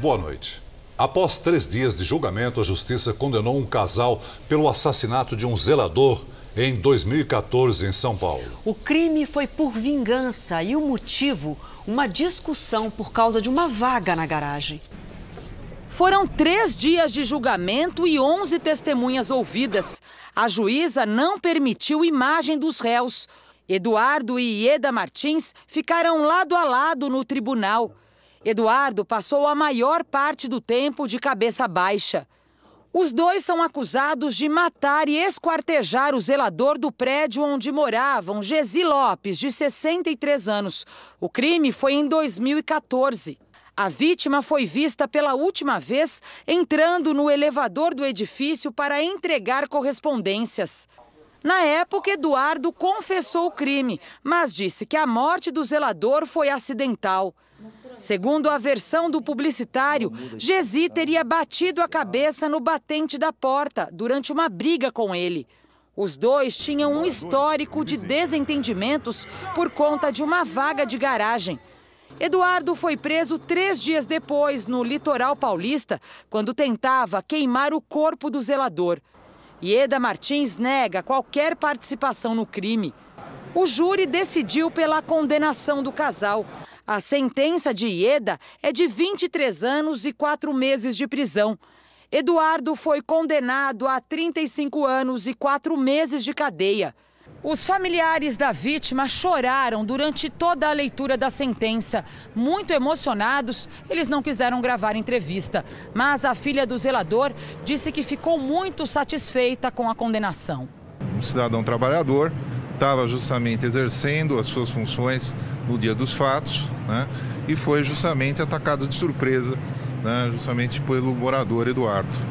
Boa noite. Após três dias de julgamento, a justiça condenou um casal pelo assassinato de um zelador em 2014 em São Paulo. O crime foi por vingança e o motivo, uma discussão por causa de uma vaga na garagem. Foram três dias de julgamento e 11 testemunhas ouvidas. A juíza não permitiu imagem dos réus. Eduardo e Ieda Martins ficaram lado a lado no tribunal. Eduardo passou a maior parte do tempo de cabeça baixa. Os dois são acusados de matar e esquartejar o zelador do prédio onde moravam, Gesi Lopes, de 63 anos. O crime foi em 2014. A vítima foi vista pela última vez entrando no elevador do edifício para entregar correspondências. Na época, Eduardo confessou o crime, mas disse que a morte do zelador foi acidental. Segundo a versão do publicitário, Gesi teria batido a cabeça no batente da porta durante uma briga com ele. Os dois tinham um histórico de desentendimentos por conta de uma vaga de garagem. Eduardo foi preso três dias depois, no litoral paulista, quando tentava queimar o corpo do zelador. Ieda Martins nega qualquer participação no crime. O júri decidiu pela condenação do casal. A sentença de Ieda é de 23 anos e 4 meses de prisão. Eduardo foi condenado a 35 anos e 4 meses de cadeia. Os familiares da vítima choraram durante toda a leitura da sentença. Muito emocionados, eles não quiseram gravar entrevista. Mas a filha do zelador disse que ficou muito satisfeita com a condenação. Um cidadão trabalhador estava justamente exercendo as suas funções no dia dos fatos né, e foi justamente atacado de surpresa, né, justamente pelo morador Eduardo.